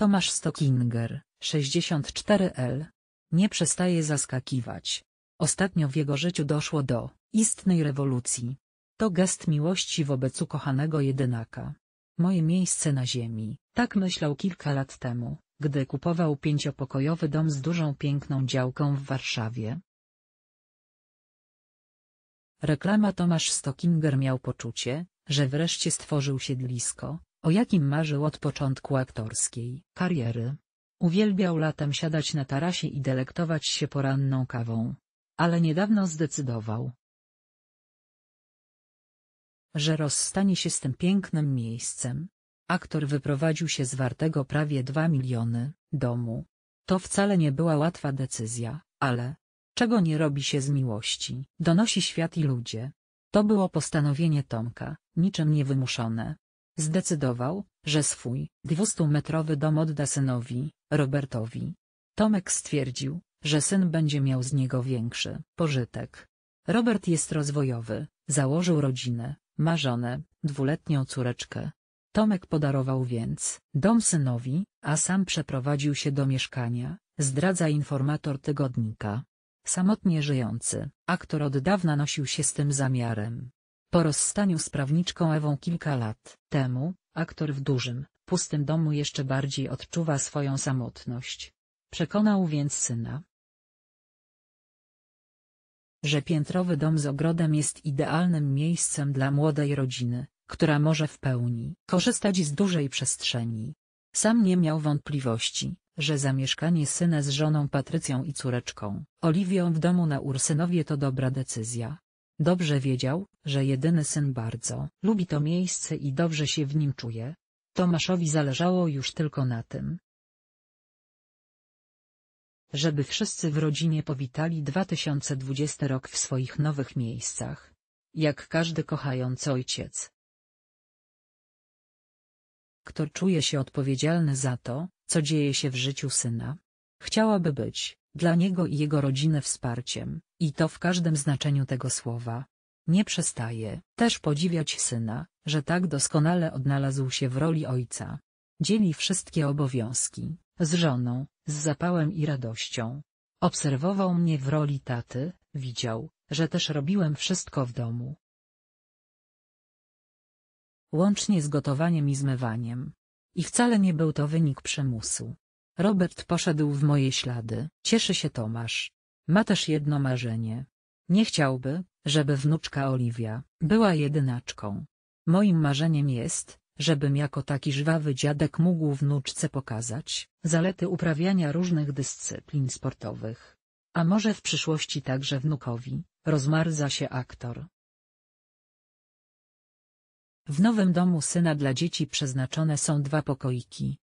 Tomasz Stockinger, 64L. Nie przestaje zaskakiwać. Ostatnio w jego życiu doszło do istnej rewolucji. To gest miłości wobec ukochanego jedynaka. Moje miejsce na ziemi, tak myślał kilka lat temu, gdy kupował pięciopokojowy dom z dużą piękną działką w Warszawie. Reklama Tomasz Stockinger miał poczucie, że wreszcie stworzył siedlisko, o jakim marzył od początku aktorskiej kariery. Uwielbiał latem siadać na tarasie i delektować się poranną kawą. Ale niedawno zdecydował, że rozstanie się z tym pięknym miejscem. Aktor wyprowadził się z wartego prawie dwa miliony domu. To wcale nie była łatwa decyzja, ale czego nie robi się z miłości, donosi świat i ludzie. To było postanowienie Tomka, niczym niewymuszone, Zdecydował, że swój, dwustumetrowy dom odda synowi, Robertowi. Tomek stwierdził, że syn będzie miał z niego większy pożytek. Robert jest rozwojowy, założył rodzinę, ma żonę, dwuletnią córeczkę. Tomek podarował więc dom synowi, a sam przeprowadził się do mieszkania, zdradza informator tygodnika. Samotnie żyjący aktor od dawna nosił się z tym zamiarem. Po rozstaniu z prawniczką Ewą kilka lat temu, aktor w dużym, pustym domu jeszcze bardziej odczuwa swoją samotność. Przekonał więc syna, że piętrowy dom z ogrodem jest idealnym miejscem dla młodej rodziny, która może w pełni korzystać z dużej przestrzeni. Sam nie miał wątpliwości, że zamieszkanie syna z żoną Patrycją i córeczką, Oliwią w domu na Ursynowie to dobra decyzja. Dobrze wiedział, że jedyny syn bardzo lubi to miejsce i dobrze się w nim czuje. Tomaszowi zależało już tylko na tym, żeby wszyscy w rodzinie powitali 2020 rok w swoich nowych miejscach. Jak każdy kochający ojciec. Kto czuje się odpowiedzialny za to, co dzieje się w życiu syna? Chciałaby być, dla niego i jego rodziny wsparciem, i to w każdym znaczeniu tego słowa. Nie przestaje też podziwiać syna, że tak doskonale odnalazł się w roli ojca. Dzieli wszystkie obowiązki, z żoną, z zapałem i radością. Obserwował mnie w roli taty, widział, że też robiłem wszystko w domu. Łącznie z gotowaniem i zmywaniem. I wcale nie był to wynik przymusu. Robert poszedł w moje ślady. Cieszy się Tomasz. Ma też jedno marzenie. Nie chciałby, żeby wnuczka Oliwia była jedynaczką. Moim marzeniem jest, żebym jako taki żwawy dziadek mógł wnuczce pokazać zalety uprawiania różnych dyscyplin sportowych. A może w przyszłości także wnukowi, rozmarza się aktor. W nowym domu syna dla dzieci przeznaczone są dwa pokoiki.